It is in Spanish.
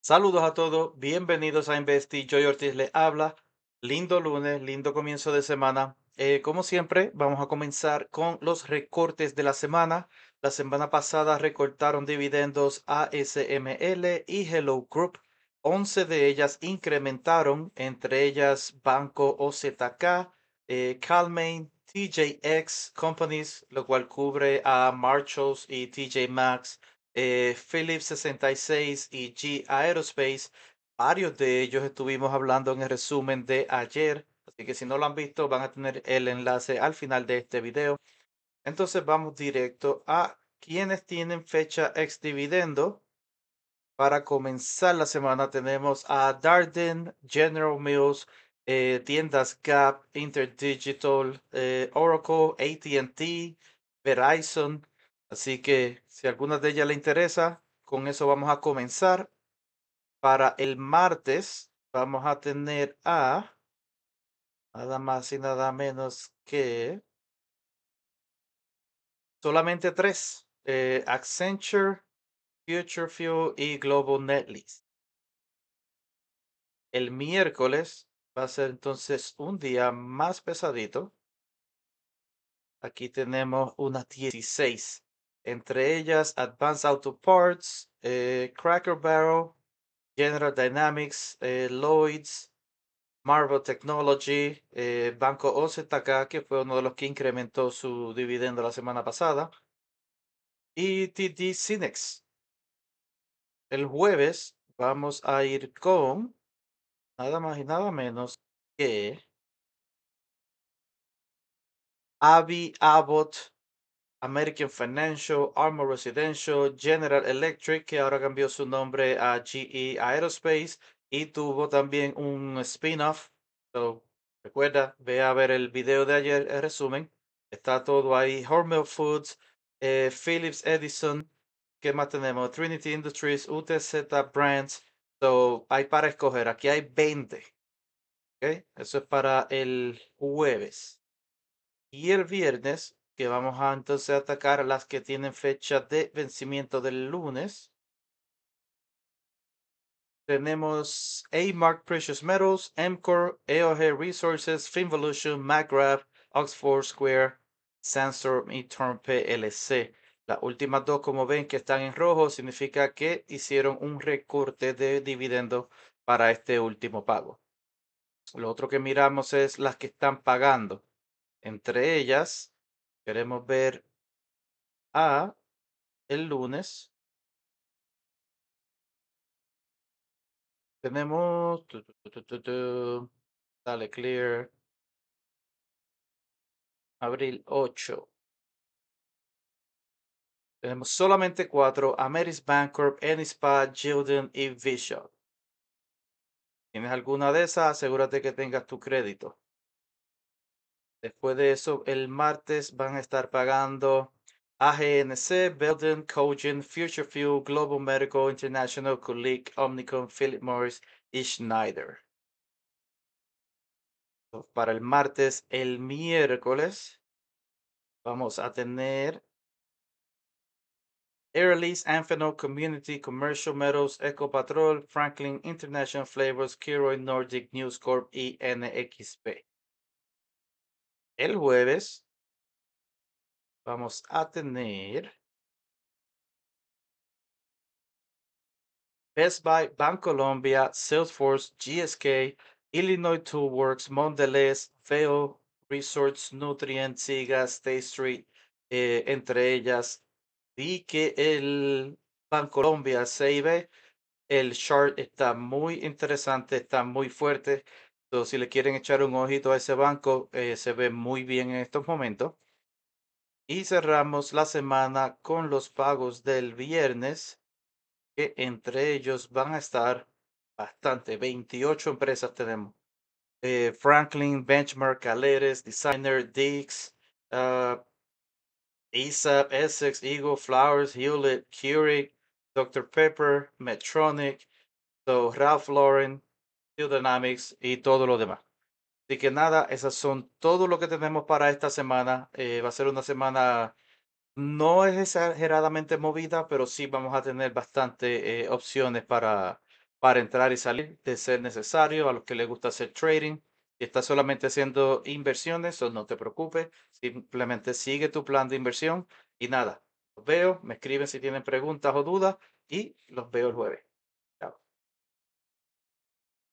Saludos a todos, bienvenidos a Investi. Joy Ortiz le habla. Lindo lunes, lindo comienzo de semana. Eh, como siempre, vamos a comenzar con los recortes de la semana. La semana pasada recortaron dividendos ASML y Hello Group. 11 de ellas incrementaron, entre ellas Banco OZK, eh, Calmain, TJX Companies, lo cual cubre a Marshalls y TJ Maxx, eh, Philips 66 y G Aerospace. Varios de ellos estuvimos hablando en el resumen de ayer, así que si no lo han visto van a tener el enlace al final de este video. Entonces vamos directo a quienes tienen fecha ex dividendo. Para comenzar la semana tenemos a Darden, General Mills, eh, tiendas Gap, Interdigital, eh, Oracle, ATT, Verizon, Así que si alguna de ellas le interesa, con eso vamos a comenzar. Para el martes vamos a tener a nada más y nada menos que solamente tres. Eh, Accenture, Future Fuel y Global Netlist. El miércoles va a ser entonces un día más pesadito. Aquí tenemos unas 16 entre ellas Advanced Auto Parts, eh, Cracker Barrel, General Dynamics, eh, Lloyds, Marvel Technology, eh, Banco OZK, que fue uno de los que incrementó su dividendo la semana pasada, y TD Cinex. El jueves vamos a ir con nada más y nada menos que Avi Abbott American Financial, Armor Residential, General Electric, que ahora cambió su nombre a GE Aerospace y tuvo también un spin-off. So, recuerda, ve a ver el video de ayer, el resumen. Está todo ahí. Hormel Foods, eh, Philips Edison, ¿qué más tenemos? Trinity Industries, UTZ Brands. So, hay para escoger. Aquí hay 20. Okay? Eso es para el jueves. Y el viernes que vamos a entonces atacar las que tienen fecha de vencimiento del lunes. Tenemos A-Mark Precious Metals, MCOR, EOG Resources, Finvolution, MacGrab, Oxford Square, Sandstorm y Las últimas dos, como ven, que están en rojo, significa que hicieron un recorte de dividendos para este último pago. Lo otro que miramos es las que están pagando. Entre ellas, Queremos ver a el lunes. Tenemos. Dale, clear. Abril 8. Tenemos solamente cuatro: Ameris Bancorp, Enispad, Gilden y Bishop. ¿Tienes alguna de esas? Asegúrate que tengas tu crédito. Después de eso, el martes van a estar pagando AGNC, Belden, Cogent, Future Fuel, Global Medical International, Colique, Omnicom, Philip Morris y Schneider. Para el martes, el miércoles, vamos a tener Lease, Amphenol, Community, Commercial Metals, Patrol, Franklin International Flavors, Kiroi Nordic News Corp y NXP el jueves vamos a tener Best Buy, Bancolombia, Salesforce, GSK, Illinois Toolworks, Mondelez, Feo, Resorts, Nutrient, Sigas, State Street, eh, entre ellas. Vi que el Bancolombia save, el chart está muy interesante, está muy fuerte si le quieren echar un ojito a ese banco, eh, se ve muy bien en estos momentos. Y cerramos la semana con los pagos del viernes, que entre ellos van a estar bastante. 28 empresas tenemos. Eh, Franklin, Benchmark, Caleres, Designer, Dix, uh, ah, ASAP, Essex, Eagle, Flowers, Hewlett, Curie Dr. Pepper, Medtronic, Ralph Lauren, Dynamics y todo lo demás. Así que nada, esas son todo lo que tenemos para esta semana. Eh, va a ser una semana no es exageradamente movida, pero sí vamos a tener bastante eh, opciones para, para entrar y salir de ser necesario a los que les gusta hacer trading. Si estás solamente haciendo inversiones, no te preocupes, simplemente sigue tu plan de inversión y nada. Los veo, me escriben si tienen preguntas o dudas y los veo el jueves.